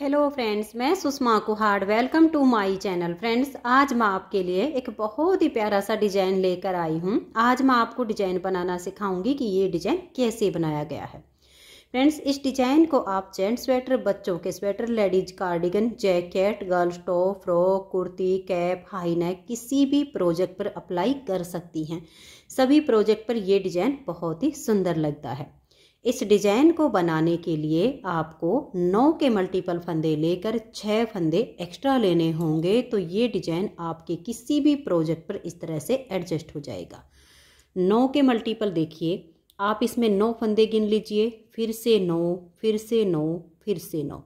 hello friends मैं Sushma Kuhad welcome to my channel friends आज मैं आपके लिए एक बहुत ही प्यारा सा डिजाइन लेकर आई हूँ आज मैं आपको डिजाइन बनाना सिखाऊंगी कि ये डिजाइन कैसे बनाया गया है फ्रेंड्स इस डिजाइन को आप जेंट स्वेटर बच्चों के sweater ladies cardigan jacket girls top frock kurti cap high neck किसी भी प्रोजेक्ट पर अप्लाई कर सकती हैं सभी प्रोजेक्ट पर यह डिजाइन बहुत ही सुंदर लगता है इस डिजाइन को बनाने के लिए आपको नौ के मल्टीपल फंदे लेकर छः फंदे एक्स्ट्रा लेने होंगे तो ये डिजाइन आपके किसी भी प्रोजेक्ट पर इस तरह से एडजस्ट हो जाएगा नौ के मल्टीपल देखिए आप इसमें नौ फंदे गिन लीजिए फिर से नौ फिर से नौ फिर से नौ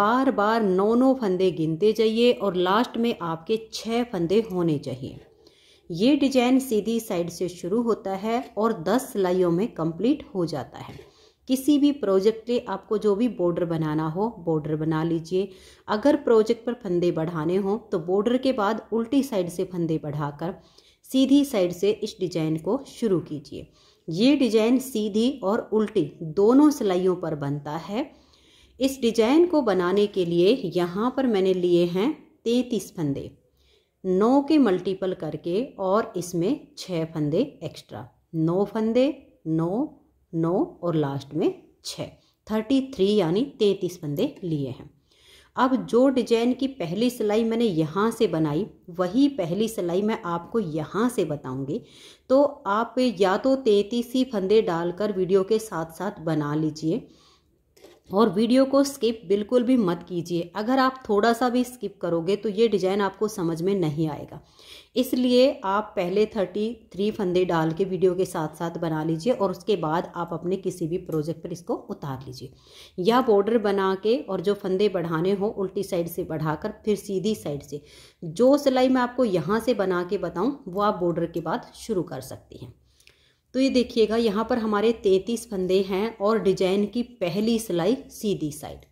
बार बार नौ नौ फंदे गिनते जाइए और लास्ट में आपके छः फंदे होने चाहिए ये डिजाइन सीधी साइड से शुरू होता है और 10 सिलाइयों में कंप्लीट हो जाता है किसी भी प्रोजेक्ट पे आपको जो भी बॉर्डर बनाना हो बॉर्डर बना लीजिए अगर प्रोजेक्ट पर फंदे बढ़ाने हों तो बॉर्डर के बाद उल्टी साइड से फंदे बढ़ाकर सीधी साइड से इस डिजाइन को शुरू कीजिए ये डिजाइन सीधी और उल्टी दोनों सिलाइयों पर बनता है इस डिजाइन को बनाने के लिए यहाँ पर मैंने लिए हैं तैतीस फंदे नौ के मल्टीपल करके और इसमें छः फंदे एक्स्ट्रा नौ फंदे नौ नौ और लास्ट में छः थर्टी थ्री यानी तैंतीस फंदे लिए हैं अब जो डिजाइन की पहली सिलाई मैंने यहाँ से बनाई वही पहली सिलाई मैं आपको यहाँ से बताऊँगी तो आप या तो तैंतीस ही फंदे डालकर वीडियो के साथ साथ बना लीजिए और वीडियो को स्किप बिल्कुल भी मत कीजिए अगर आप थोड़ा सा भी स्किप करोगे तो ये डिज़ाइन आपको समझ में नहीं आएगा इसलिए आप पहले थर्टी थ्री फंदे डाल के वीडियो के साथ साथ बना लीजिए और उसके बाद आप अपने किसी भी प्रोजेक्ट पर इसको उतार लीजिए या बॉर्डर बना के और जो फंदे बढ़ाने हो उल्टी साइड से बढ़ाकर फिर सीधी साइड से जो सिलाई मैं आपको यहाँ से बना के बताऊँ वो आप बॉर्डर के बाद शुरू कर सकती हैं तो ये देखिएगा यहाँ पर हमारे तैंतीस फंदे हैं और डिजाइन की पहली सिलाई सीधी साइड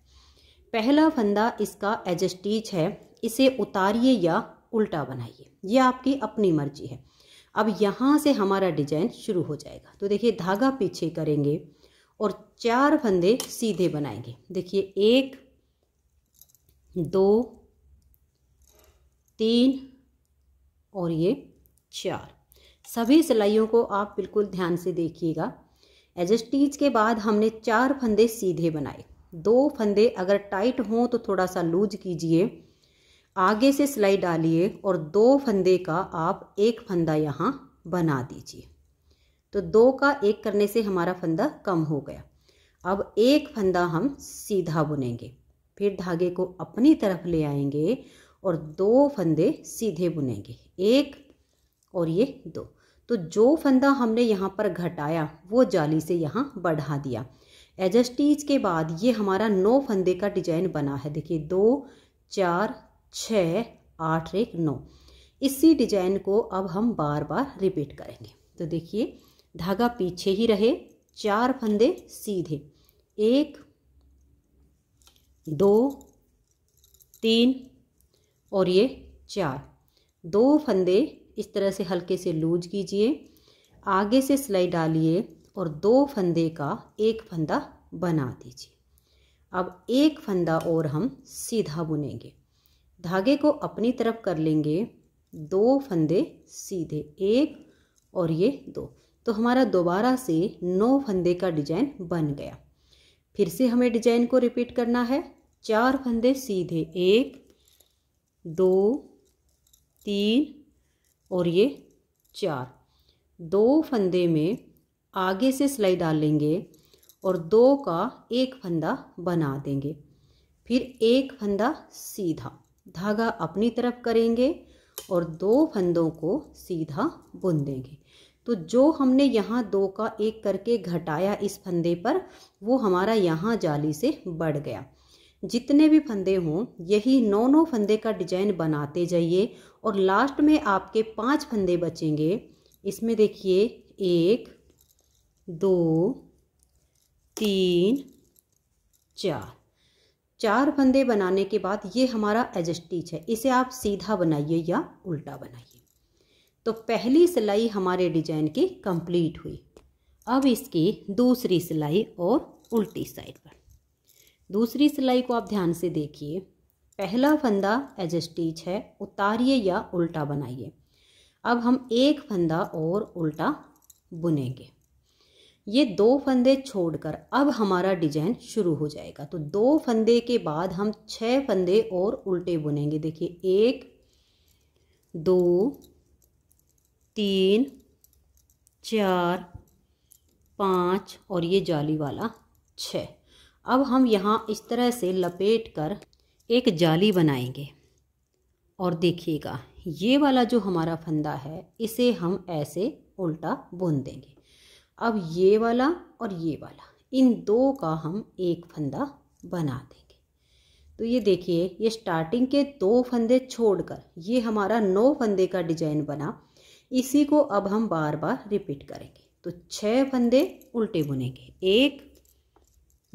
पहला फंदा इसका एजस्टीच है इसे उतारिए या उल्टा बनाइए ये आपकी अपनी मर्जी है अब यहाँ से हमारा डिजाइन शुरू हो जाएगा तो देखिए धागा पीछे करेंगे और चार फंदे सीधे बनाएंगे देखिए एक दो तीन और ये चार सभी सिलाइयों को आप बिल्कुल ध्यान से देखिएगा एजस्टीज के बाद हमने चार फंदे सीधे बनाए दो फंदे अगर टाइट हों तो थोड़ा सा लूज कीजिए आगे से सिलाई डालिए और दो फंदे का आप एक फंदा यहाँ बना दीजिए तो दो का एक करने से हमारा फंदा कम हो गया अब एक फंदा हम सीधा बुनेंगे फिर धागे को अपनी तरफ ले आएंगे और दो फंदे सीधे बुनेंगे एक और ये दो तो जो फंदा हमने यहाँ पर घटाया वो जाली से यहाँ बढ़ा दिया एजस्टीज के बाद ये हमारा नौ फंदे का डिजाइन बना है देखिए दो चार छ आठ एक नौ इसी डिजाइन को अब हम बार बार रिपीट करेंगे तो देखिए धागा पीछे ही रहे चार फंदे सीधे एक दो तीन और ये चार दो फंदे इस तरह से हल्के से लूज कीजिए आगे से सिलाई डालिए और दो फंदे का एक फंदा बना दीजिए अब एक फंदा और हम सीधा बुनेंगे धागे को अपनी तरफ कर लेंगे दो फंदे सीधे एक और ये दो तो हमारा दोबारा से नौ फंदे का डिजाइन बन गया फिर से हमें डिजाइन को रिपीट करना है चार फंदे सीधे एक दो तीन और ये चार दो फंदे में आगे से सिलाई डालेंगे और दो का एक फंदा बना देंगे फिर एक फंदा सीधा धागा अपनी तरफ करेंगे और दो फंदों को सीधा बुन देंगे तो जो हमने यहाँ दो का एक करके घटाया इस फंदे पर वो हमारा यहाँ जाली से बढ़ गया जितने भी फंदे हों यही नौ नौ फंदे का डिजाइन बनाते जाइए और लास्ट में आपके पांच फंदे बचेंगे इसमें देखिए एक दो तीन चार चार फंदे बनाने के बाद ये हमारा एजस्टिच है इसे आप सीधा बनाइए या उल्टा बनाइए तो पहली सिलाई हमारे डिजाइन की कंप्लीट हुई अब इसकी दूसरी सिलाई और उल्टी साइड पर दूसरी सिलाई को आप ध्यान से देखिए पहला फंदा एज स्टीच है उतारिए या उल्टा बनाइए अब हम एक फंदा और उल्टा बुनेंगे ये दो फंदे छोड़कर अब हमारा डिजाइन शुरू हो जाएगा तो दो फंदे के बाद हम छः फंदे और उल्टे बुनेंगे देखिए एक दो तीन चार पाँच और ये जाली वाला छः अब हम यहाँ इस तरह से लपेट कर एक जाली बनाएंगे और देखिएगा ये वाला जो हमारा फंदा है इसे हम ऐसे उल्टा बुन देंगे अब ये वाला और ये वाला इन दो का हम एक फंदा बना देंगे तो ये देखिए ये स्टार्टिंग के दो फंदे छोड़कर ये हमारा नौ फंदे का डिजाइन बना इसी को अब हम बार बार रिपीट करेंगे तो छः फंदे उल्टे बुनेंगे एक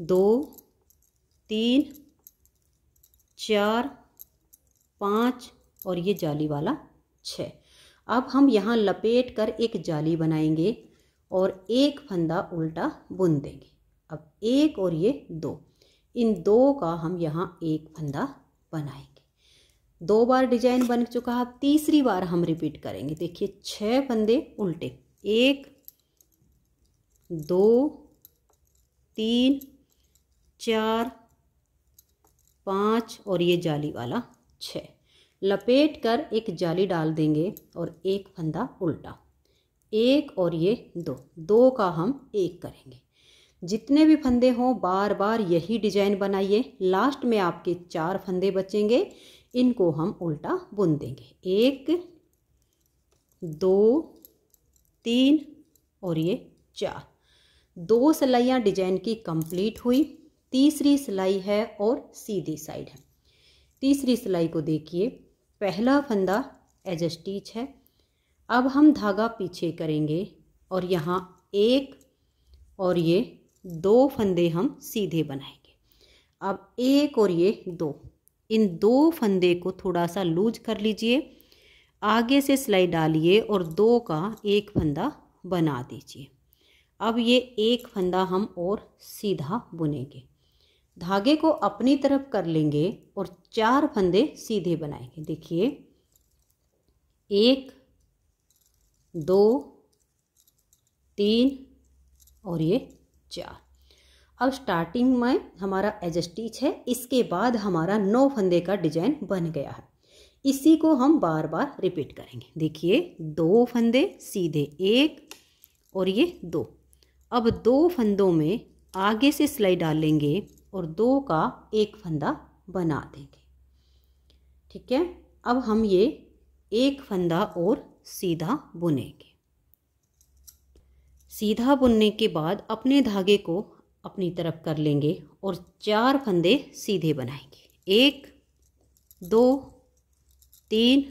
दो तीन चार पाँच और ये जाली वाला छः अब हम यहाँ लपेट कर एक जाली बनाएंगे और एक फंदा उल्टा बुन देंगे अब एक और ये दो इन दो का हम यहाँ एक फंदा बनाएंगे दो बार डिजाइन बन चुका अब तीसरी बार हम रिपीट करेंगे देखिए छः फंदे उल्टे एक दो तीन चार पाँच और ये जाली वाला छ लपेट कर एक जाली डाल देंगे और एक फंदा उल्टा एक और ये दो दो का हम एक करेंगे जितने भी फंदे हों बार बार यही डिजाइन बनाइए लास्ट में आपके चार फंदे बचेंगे इनको हम उल्टा बुन देंगे एक दो तीन और ये चार दो सलाइयाँ डिजाइन की कंप्लीट हुई तीसरी सिलाई है और सीधी साइड है तीसरी सिलाई को देखिए पहला फंदा एज स्टीच है अब हम धागा पीछे करेंगे और यहाँ एक और ये दो फंदे हम सीधे बनाएंगे अब एक और ये दो इन दो फंदे को थोड़ा सा लूज कर लीजिए आगे से सिलाई डालिए और दो का एक फंदा बना दीजिए अब ये एक फंदा हम और सीधा बुनेंगे धागे को अपनी तरफ कर लेंगे और चार फंदे सीधे बनाएंगे देखिए एक दो तीन और ये चार अब स्टार्टिंग में हमारा एजस्टिच है इसके बाद हमारा नौ फंदे का डिजाइन बन गया है इसी को हम बार बार रिपीट करेंगे देखिए दो फंदे सीधे एक और ये दो अब दो फंदों में आगे से सिलाई डालेंगे और दो का एक फंदा बना देंगे ठीक है अब हम ये एक फंदा और सीधा बुनेंगे सीधा बुनने के बाद अपने धागे को अपनी तरफ कर लेंगे और चार फंदे सीधे बनाएंगे एक दो तीन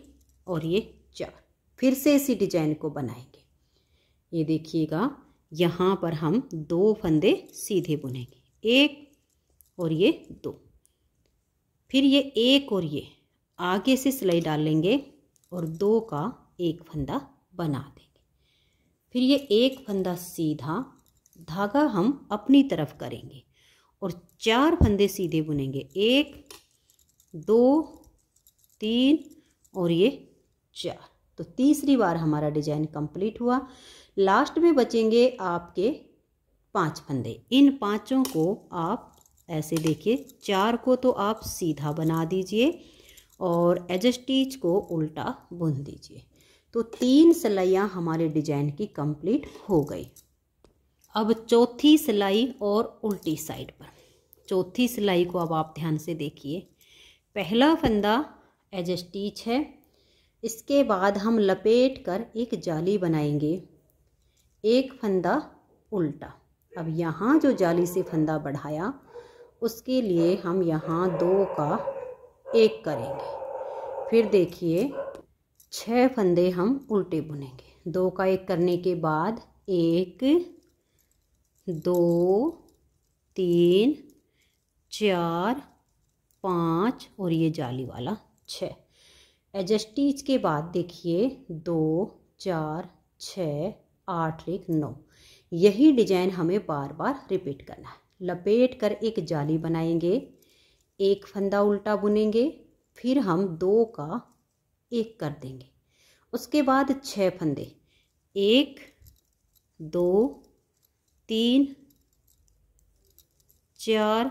और ये चार फिर से इसी डिजाइन को बनाएंगे ये देखिएगा यहाँ पर हम दो फंदे सीधे बुनेंगे एक और ये दो फिर ये एक और ये आगे से सिलाई डाल लेंगे और दो का एक फंदा बना देंगे फिर ये एक फंदा सीधा धागा हम अपनी तरफ करेंगे और चार फंदे सीधे बुनेंगे एक दो तीन और ये चार तो तीसरी बार हमारा डिजाइन कंप्लीट हुआ लास्ट में बचेंगे आपके पांच फंदे इन पांचों को आप ऐसे देखिए चार को तो आप सीधा बना दीजिए और एजस्टिच को उल्टा बुन दीजिए तो तीन सिलाइयाँ हमारे डिजाइन की कंप्लीट हो गई अब चौथी सिलाई और उल्टी साइड पर चौथी सिलाई को अब आप ध्यान से देखिए पहला फंदा एजस्टिच है इसके बाद हम लपेट कर एक जाली बनाएंगे एक फंदा उल्टा अब यहाँ जो जाली से फंदा बढ़ाया उसके लिए हम यहाँ दो का एक करेंगे फिर देखिए छः फंदे हम उल्टे बुनेंगे दो का एक करने के बाद एक दो तीन चार पाँच और ये जाली वाला छः एजस्टीज के बाद देखिए दो चार छः आठ एक नौ यही डिजाइन हमें बार बार रिपीट करना है लपेट कर एक जाली बनाएंगे एक फंदा उल्टा बुनेंगे फिर हम दो का एक कर देंगे उसके बाद छः फंदे एक दो तीन चार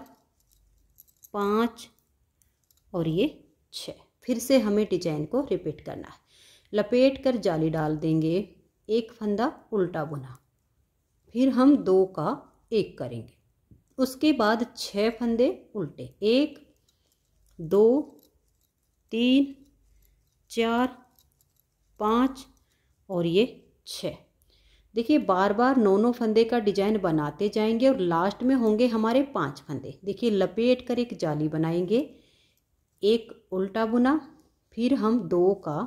पाँच और ये छः फिर से हमें डिजाइन को रिपीट करना है लपेट कर जाली डाल देंगे एक फंदा उल्टा बुना फिर हम दो का एक करेंगे उसके बाद छः फंदे उल्टे एक दो तीन चार पाँच और ये छ देखिए बार बार नौ नौ फंदे का डिजाइन बनाते जाएंगे और लास्ट में होंगे हमारे पांच फंदे देखिए लपेट कर एक जाली बनाएंगे एक उल्टा बुना फिर हम दो का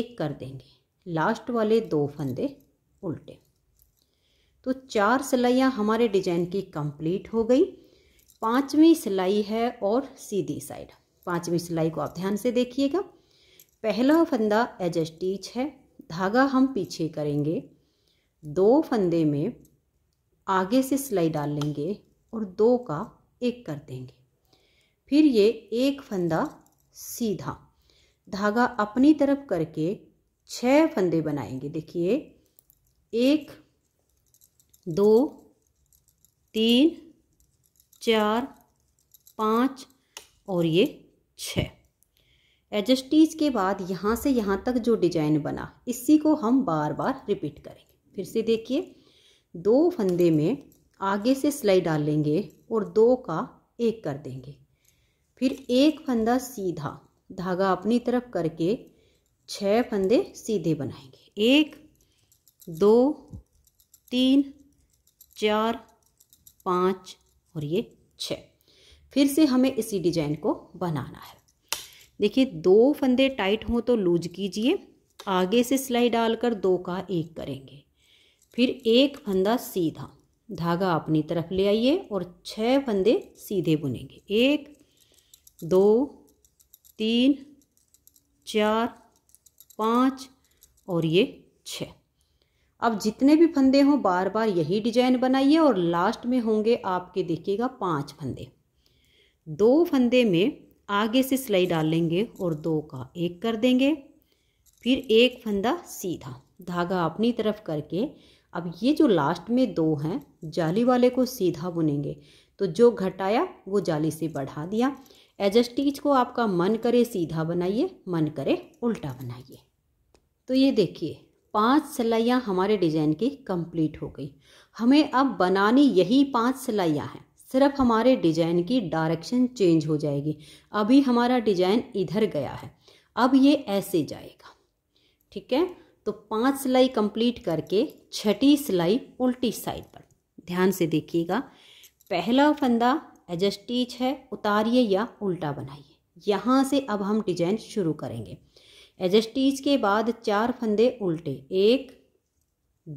एक कर देंगे लास्ट वाले दो फंदे उल्टे तो चार सिलाइयाँ हमारे डिजाइन की कंप्लीट हो गई पांचवी सिलाई है और सीधी साइड पांचवी सिलाई को आप ध्यान से देखिएगा पहला फंदा एज स्टीच है धागा हम पीछे करेंगे दो फंदे में आगे से सिलाई डाल लेंगे और दो का एक कर देंगे फिर ये एक फंदा सीधा धागा अपनी तरफ करके छः फंदे बनाएंगे देखिए एक दो तीन चार पाँच और ये छः एजस्टीज के बाद यहाँ से यहाँ तक जो डिजाइन बना इसी को हम बार बार रिपीट करेंगे फिर से देखिए दो फंदे में आगे से सिलाई डाल लेंगे और दो का एक कर देंगे फिर एक फंदा सीधा धागा अपनी तरफ करके छः फंदे सीधे बनाएंगे एक दो तीन चार पाँच और ये छः फिर से हमें इसी डिजाइन को बनाना है देखिए दो फंदे टाइट हों तो लूज कीजिए आगे से सिलाई डालकर दो का एक करेंगे फिर एक फंदा सीधा धागा अपनी तरफ ले आइए और छह फंदे सीधे बुनेंगे एक दो तीन चार पाँच और ये छः अब जितने भी फंदे हों बार बार यही डिजाइन बनाइए और लास्ट में होंगे आपके देखिएगा पांच फंदे दो फंदे में आगे से सिलाई डालेंगे और दो का एक कर देंगे फिर एक फंदा सीधा धागा अपनी तरफ करके अब ये जो लास्ट में दो हैं जाली वाले को सीधा बुनेंगे तो जो घटाया वो जाली से बढ़ा दिया एजस्टिच को आपका मन करे सीधा बनाइए मन करे उल्टा बनाइए तो ये देखिए पांच सिलाइयाँ हमारे डिज़ाइन की कंप्लीट हो गई हमें अब बनानी यही पांच सिलाइयाँ हैं सिर्फ हमारे डिज़ाइन की डायरेक्शन चेंज हो जाएगी अभी हमारा डिज़ाइन इधर गया है अब ये ऐसे जाएगा ठीक है तो पांच सिलाई कंप्लीट करके छठी सिलाई उल्टी साइड पर ध्यान से देखिएगा पहला फंदा एजस्टिच है उतारिए या उल्टा बनाइए यहाँ से अब हम डिजाइन शुरू करेंगे एजस्टीज के बाद चार फंदे उल्टे एक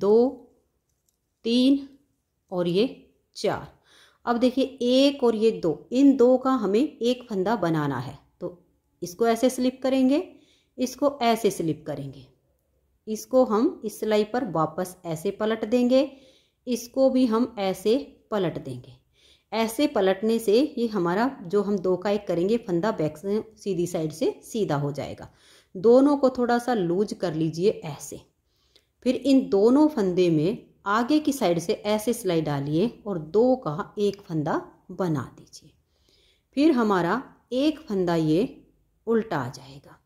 दो तीन और ये चार अब देखिए एक और ये दो इन दो का हमें एक फंदा बनाना है तो इसको ऐसे स्लिप करेंगे इसको ऐसे स्लिप करेंगे इसको हम इस सिलाई पर वापस ऐसे पलट देंगे इसको भी हम ऐसे पलट देंगे ऐसे पलटने से ये हमारा जो हम दो का एक करेंगे फंदा बैक से सीधी साइड से सीधा हो जाएगा दोनों को थोड़ा सा लूज कर लीजिए ऐसे फिर इन दोनों फंदे में आगे की साइड से ऐसे सिलाई डालिए और दो का एक फंदा बना दीजिए फिर हमारा एक फंदा ये उल्टा आ जाएगा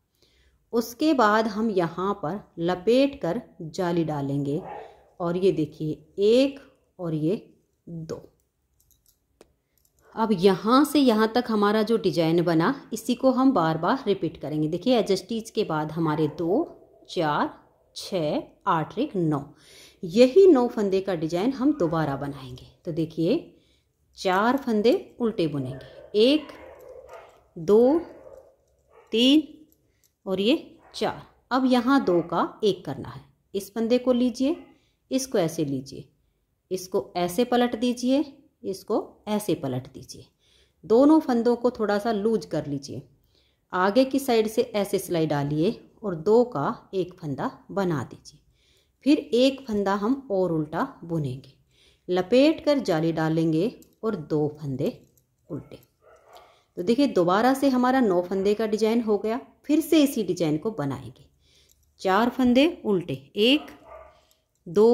उसके बाद हम यहाँ पर लपेट कर जाली डालेंगे और ये देखिए एक और ये दो अब यहाँ से यहाँ तक हमारा जो डिजाइन बना इसी को हम बार बार रिपीट करेंगे देखिए एजस्टीज के बाद हमारे दो चार छः आठ एक नौ यही नौ फंदे का डिजाइन हम दोबारा बनाएंगे तो देखिए चार फंदे उल्टे बुनेंगे एक दो तीन और ये चार अब यहाँ दो का एक करना है इस फंदे को लीजिए इसको ऐसे लीजिए इसको ऐसे पलट दीजिए इसको ऐसे पलट दीजिए दोनों फंदों को थोड़ा सा लूज कर लीजिए आगे की साइड से ऐसे सिलाई डालिए और दो का एक फंदा बना दीजिए फिर एक फंदा हम और उल्टा बुनेंगे लपेट कर जाली डालेंगे और दो फंदे उल्टे तो देखिए दोबारा से हमारा नौ फंदे का डिजाइन हो गया फिर से इसी डिजाइन को बनाएंगे चार फंदे उल्टे एक दो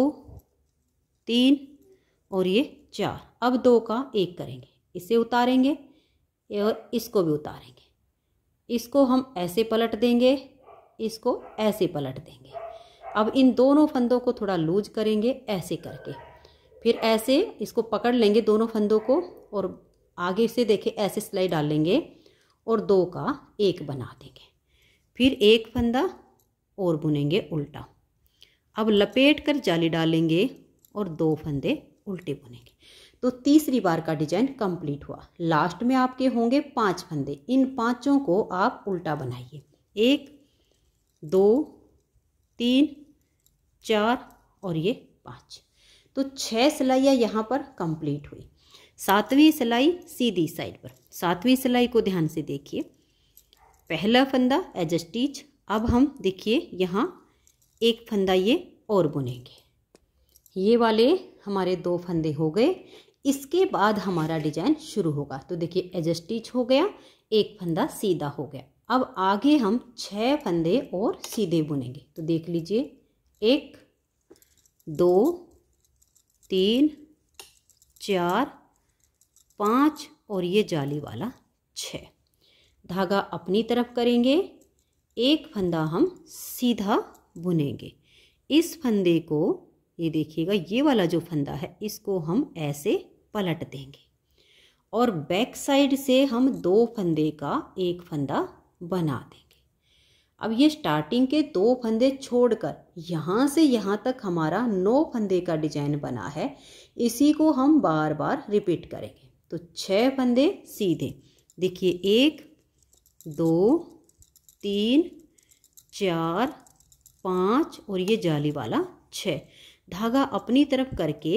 तीन और ये चार अब दो का एक करेंगे इसे उतारेंगे और इसको भी उतारेंगे इसको हम ऐसे पलट देंगे इसको ऐसे पलट देंगे अब इन दोनों फंदों को थोड़ा लूज करेंगे ऐसे करके फिर ऐसे इसको पकड़ लेंगे दोनों फंदों को और आगे से देखें ऐसे सिलाई डाल लेंगे और दो का एक बना देंगे फिर एक फंदा और बुनेंगे उल्टा अब लपेट कर जाली डालेंगे और दो फंदे उल्टे बुनेंगे तो तीसरी बार का डिजाइन कंप्लीट हुआ लास्ट में आपके होंगे पांच फंदे इन पांचों को आप उल्टा बनाइए एक दो तीन चार और ये पाँच तो छह सिलाइयाँ यहाँ पर कंप्लीट हुई सातवीं सिलाई सीधी साइड पर सातवीं सिलाई को ध्यान से देखिए पहला फंदा एज स्टिच अब हम देखिए यहाँ एक फंदा ये और बुनेंगे ये वाले हमारे दो फंदे हो गए इसके बाद हमारा डिजाइन शुरू होगा तो देखिए एजस्टिच हो गया एक फंदा सीधा हो गया अब आगे हम छः फंदे और सीधे बुनेंगे तो देख लीजिए एक दो तीन चार पाँच और ये जाली वाला छ धागा अपनी तरफ करेंगे एक फंदा हम सीधा बुनेंगे इस फंदे को ये देखिएगा ये वाला जो फंदा है इसको हम ऐसे पलट देंगे और बैक साइड से हम दो फंदे का एक फंदा बना देंगे अब ये स्टार्टिंग के दो फंदे छोड़कर यहाँ से यहाँ तक हमारा नौ फंदे का डिजाइन बना है इसी को हम बार बार रिपीट करेंगे तो छः फंदे सीधे देखिए एक दो तीन चार पाँच और ये जाली वाला छ धागा अपनी तरफ करके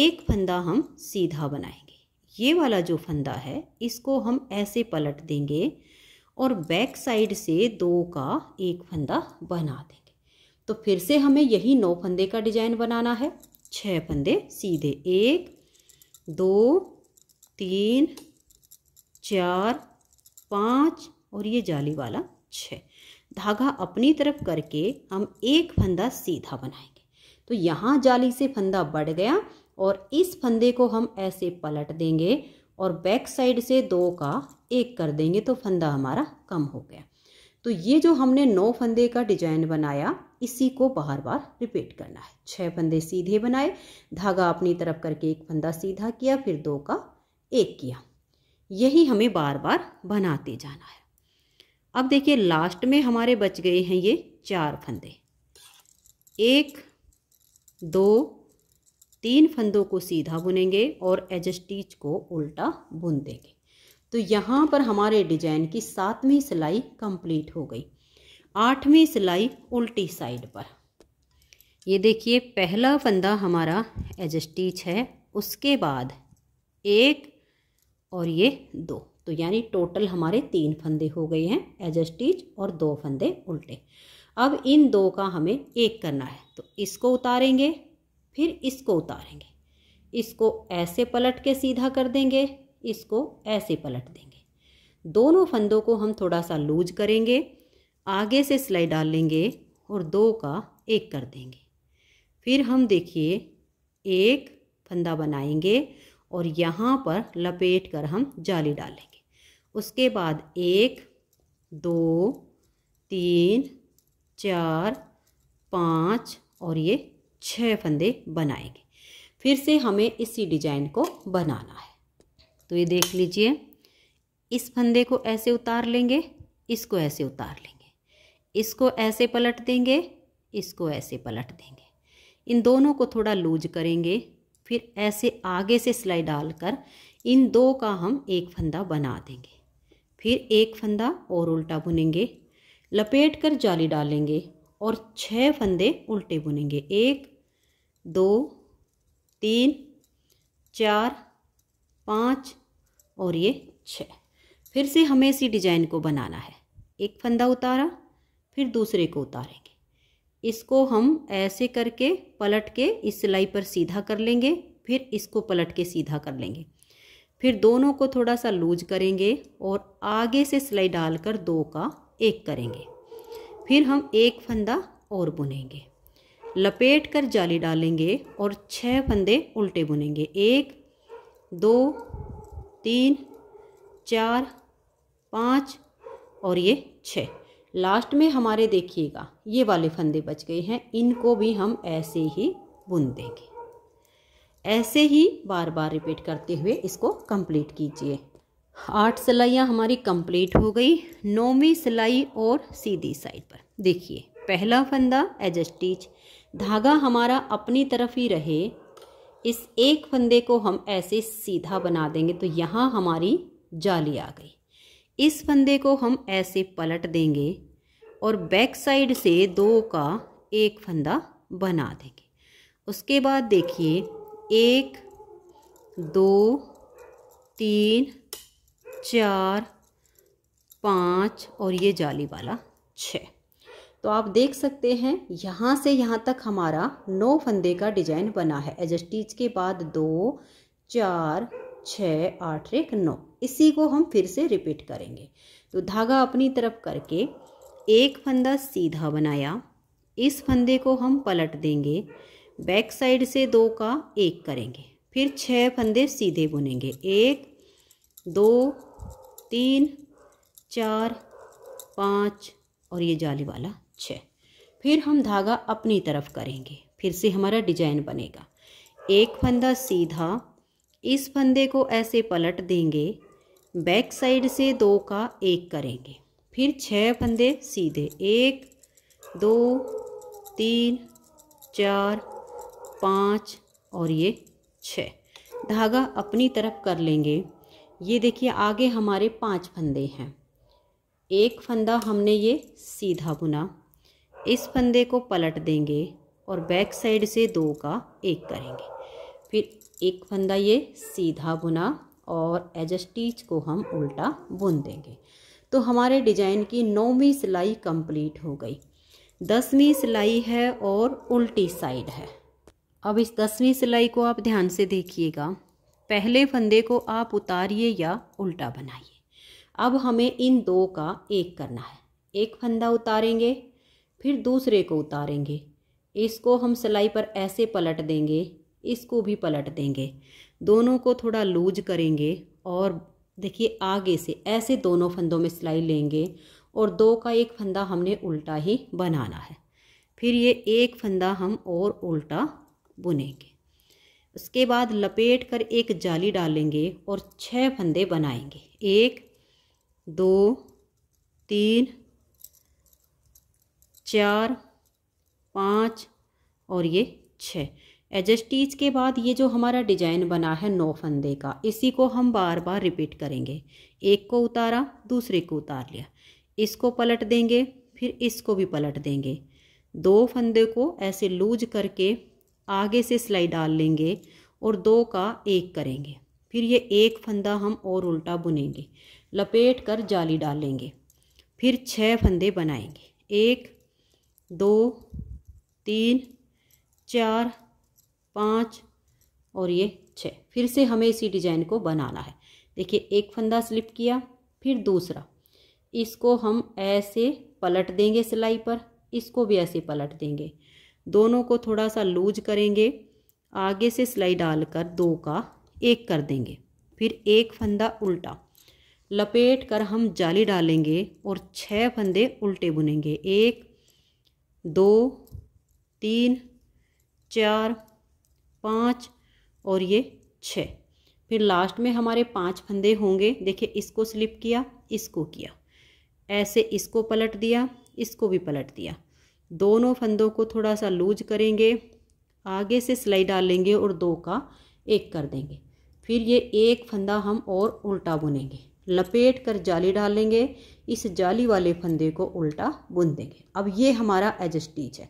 एक फंदा हम सीधा बनाएंगे ये वाला जो फंदा है इसको हम ऐसे पलट देंगे और बैक साइड से दो का एक फंदा बना देंगे तो फिर से हमें यही नौ फंदे का डिजाइन बनाना है छह फंदे सीधे एक दो तीन चार पाँच और ये जाली वाला छः धागा अपनी तरफ करके हम एक फंदा सीधा बनाएंगे तो यहाँ जाली से फंदा बढ़ गया और इस फंदे को हम ऐसे पलट देंगे और बैक साइड से दो का एक कर देंगे तो फंदा हमारा कम हो गया तो ये जो हमने नौ फंदे का डिजाइन बनाया इसी को बार बार रिपीट करना है छह फंदे सीधे बनाए धागा अपनी तरफ करके एक फंदा सीधा किया फिर दो का एक किया यही हमें बार बार बनाते जाना है अब देखिए लास्ट में हमारे बच गए हैं ये चार फंदे एक दो तीन फंदों को सीधा बुनेंगे और एज स्टीच को उल्टा बुन देंगे तो यहाँ पर हमारे डिजाइन की सातवीं सिलाई कंप्लीट हो गई आठवीं सिलाई उल्टी साइड पर ये देखिए पहला फंदा हमारा एज स्टीच है उसके बाद एक और ये दो तो यानी टोटल हमारे तीन फंदे हो गए हैं एज स्टीच और दो फंदे उल्टे अब इन दो का हमें एक करना है तो इसको उतारेंगे फिर इसको उतारेंगे इसको ऐसे पलट के सीधा कर देंगे इसको ऐसे पलट देंगे दोनों फंदों को हम थोड़ा सा लूज करेंगे आगे से सिलाई डाल लेंगे और दो का एक कर देंगे फिर हम देखिए एक फंदा बनाएंगे और यहाँ पर लपेट कर हम जाली डालेंगे उसके बाद एक दो तीन चार पाँच और ये छः फंदे बनाएंगे फिर से हमें इसी डिजाइन को बनाना है तो ये देख लीजिए इस फंदे को ऐसे उतार लेंगे इसको ऐसे उतार लेंगे इसको ऐसे पलट देंगे इसको ऐसे पलट देंगे इन दोनों को थोड़ा लूज करेंगे फिर ऐसे आगे से सिलाई डालकर इन दो का हम एक फंदा बना देंगे फिर एक फंदा और उल्टा बुनेंगे लपेट कर जाली डालेंगे और छः फंदे उल्टे बुनेंगे एक दो तीन चार पाँच और ये छः फिर से हमें इसी डिजाइन को बनाना है एक फंदा उतारा फिर दूसरे को उतारेंगे इसको हम ऐसे करके पलट के इस सिलाई पर सीधा कर लेंगे फिर इसको पलट के सीधा कर लेंगे फिर दोनों को थोड़ा सा लूज करेंगे और आगे से सिलाई डालकर दो का एक करेंगे फिर हम एक फंदा और बुनेंगे लपेट कर जाली डालेंगे और छः फंदे उल्टे बुनेंगे एक दो तीन चार पाँच और ये छः लास्ट में हमारे देखिएगा ये वाले फंदे बच गए हैं इनको भी हम ऐसे ही बुन देंगे ऐसे ही बार बार रिपीट करते हुए इसको कंप्लीट कीजिए आठ सिलाइयाँ हमारी कंप्लीट हो गई नौवीं सिलाई और सीधी साइड पर देखिए पहला फंदा एज ए स्टिच धागा हमारा अपनी तरफ ही रहे इस एक फंदे को हम ऐसे सीधा बना देंगे तो यहाँ हमारी जाली आ गई इस फंदे को हम ऐसे पलट देंगे और बैक साइड से दो का एक फंदा बना देंगे उसके बाद देखिए एक दो तीन चार पाँच और ये जाली वाला छः तो आप देख सकते हैं यहाँ से यहाँ तक हमारा नौ फंदे का डिजाइन बना है एज स्टीच के बाद दो चार छ आठ एक नौ इसी को हम फिर से रिपीट करेंगे तो धागा अपनी तरफ करके एक फंदा सीधा बनाया इस फंदे को हम पलट देंगे बैक साइड से दो का एक करेंगे फिर छः फंदे सीधे बुनेंगे एक दो तीन चार पाँच और ये जाली वाला छः फिर हम धागा अपनी तरफ करेंगे फिर से हमारा डिजाइन बनेगा एक फंदा सीधा इस फंदे को ऐसे पलट देंगे बैक साइड से दो का एक करेंगे फिर छः फंदे सीधे एक दो तीन चार पाँच और ये छ धागा अपनी तरफ कर लेंगे ये देखिए आगे हमारे पांच फंदे हैं एक फंदा हमने ये सीधा बुना इस फंदे को पलट देंगे और बैक साइड से दो का एक करेंगे फिर एक फंदा ये सीधा बुना और एज स्टीच को हम उल्टा बुन देंगे तो हमारे डिजाइन की नौवीं सिलाई कंप्लीट हो गई दसवीं सिलाई है और उल्टी साइड है अब इस दसवीं सिलाई को आप ध्यान से देखिएगा पहले फंदे को आप उतारिए या उल्टा बनाइए अब हमें इन दो का एक करना है एक फंदा उतारेंगे फिर दूसरे को उतारेंगे इसको हम सिलाई पर ऐसे पलट देंगे इसको भी पलट देंगे दोनों को थोड़ा लूज करेंगे और देखिए आगे से ऐसे दोनों फंदों में सिलाई लेंगे और दो का एक फंदा हमने उल्टा ही बनाना है फिर ये एक फंदा हम और उल्टा बुनेंगे उसके बाद लपेट कर एक जाली डालेंगे और छः फंदे बनाएंगे एक दो तीन चार पाँच और ये छः एजस्टीज के बाद ये जो हमारा डिजाइन बना है नौ फंदे का इसी को हम बार बार रिपीट करेंगे एक को उतारा दूसरे को उतार लिया इसको पलट देंगे फिर इसको भी पलट देंगे दो फंदे को ऐसे लूज करके आगे से सिलाई डाल लेंगे और दो का एक करेंगे फिर ये एक फंदा हम और उल्टा बुनेंगे लपेट कर जाली डालेंगे फिर छः फंदे बनाएंगे एक दो तीन चार पाँच और ये छः फिर से हमें इसी डिजाइन को बनाना है देखिए एक फंदा स्लिप किया फिर दूसरा इसको हम ऐसे पलट देंगे सिलाई पर इसको भी ऐसे पलट देंगे दोनों को थोड़ा सा लूज करेंगे आगे से सिलाई डालकर दो का एक कर देंगे फिर एक फंदा उल्टा लपेट कर हम जाली डालेंगे और छः फंदे उल्टे बुनेंगे एक दो तीन चार पाँच और ये छः फिर लास्ट में हमारे पांच फंदे होंगे देखिए इसको स्लिप किया इसको किया ऐसे इसको पलट दिया इसको भी पलट दिया दोनों फंदों को थोड़ा सा लूज करेंगे आगे से सिलाई डाल लेंगे और दो का एक कर देंगे फिर ये एक फंदा हम और उल्टा बुनेंगे लपेट कर जाली डाल लेंगे इस जाली वाले फंदे को उल्टा बुन देंगे अब ये हमारा एज स्टीच है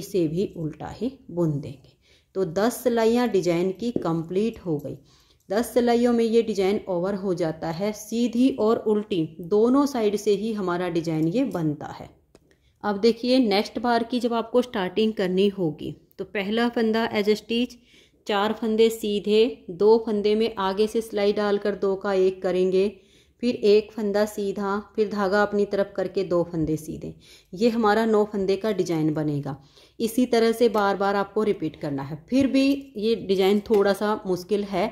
इसे भी उल्टा ही बुन देंगे तो दस सिलाइयाँ डिजाइन की कंप्लीट हो गई दस सिलाइयों में ये डिजाइन ओवर हो जाता है सीधी और उल्टी दोनों साइड से ही हमारा डिजाइन ये बनता है अब देखिए नेक्स्ट बार की जब आपको स्टार्टिंग करनी होगी तो पहला फंदा एज स्टीच चार फंदे सीधे दो फंदे में आगे से सिलाई डालकर दो का एक करेंगे फिर एक फंदा सीधा फिर धागा अपनी तरफ करके दो फंदे सीधे ये हमारा नौ फंदे का डिजाइन बनेगा इसी तरह से बार बार आपको रिपीट करना है फिर भी ये डिजाइन थोड़ा सा मुश्किल है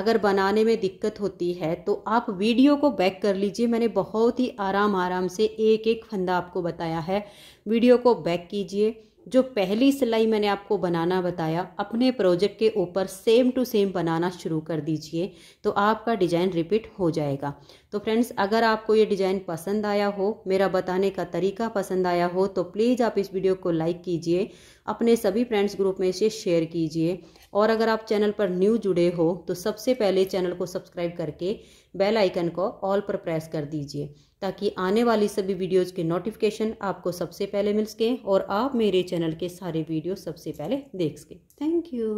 अगर बनाने में दिक्कत होती है तो आप वीडियो को बैक कर लीजिए मैंने बहुत ही आराम आराम से एक एक फंदा आपको बताया है वीडियो को बैक कीजिए जो पहली सिलाई मैंने आपको बनाना बताया अपने प्रोजेक्ट के ऊपर सेम टू सेम बनाना शुरू कर दीजिए तो आपका डिज़ाइन रिपीट हो जाएगा तो फ्रेंड्स अगर आपको ये डिज़ाइन पसंद आया हो मेरा बताने का तरीका पसंद आया हो तो प्लीज़ आप इस वीडियो को लाइक कीजिए अपने सभी फ्रेंड्स ग्रुप में इसे शेयर कीजिए और अगर आप चैनल पर न्यू जुड़े हो तो सबसे पहले चैनल को सब्सक्राइब करके बेल आइकन को ऑल पर प्रेस कर दीजिए ताकि आने वाली सभी वीडियोज़ के नोटिफिकेशन आपको सबसे पहले मिल सकें और आप मेरे चैनल के सारे वीडियो सबसे पहले देख सकें थैंक यू